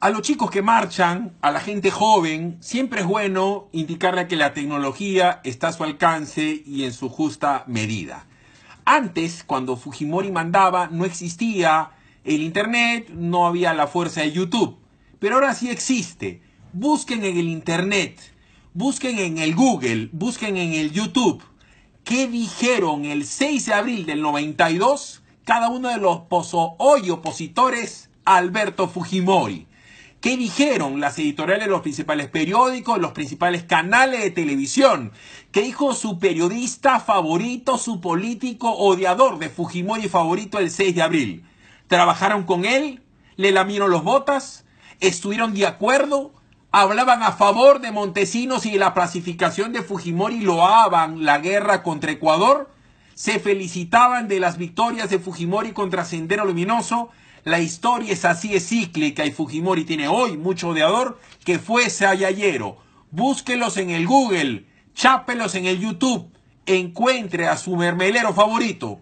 A los chicos que marchan, a la gente joven, siempre es bueno indicarle que la tecnología está a su alcance y en su justa medida. Antes, cuando Fujimori mandaba, no existía el Internet, no había la fuerza de YouTube. Pero ahora sí existe. Busquen en el Internet, busquen en el Google, busquen en el YouTube. ¿Qué dijeron el 6 de abril del 92 cada uno de los poso hoy opositores a Alberto Fujimori? ¿Qué dijeron las editoriales de los principales periódicos, los principales canales de televisión? ¿Qué dijo su periodista favorito, su político odiador de Fujimori favorito el 6 de abril? ¿Trabajaron con él? ¿Le lamieron los botas? ¿Estuvieron de acuerdo? hablaban a favor de Montesinos y de la pacificación de Fujimori, loaban la guerra contra Ecuador, se felicitaban de las victorias de Fujimori contra Sendero Luminoso, la historia es así, es cíclica y Fujimori tiene hoy mucho odiador que fuese sayayero. Búsquelos en el Google, chápelos en el YouTube, encuentre a su mermelero favorito.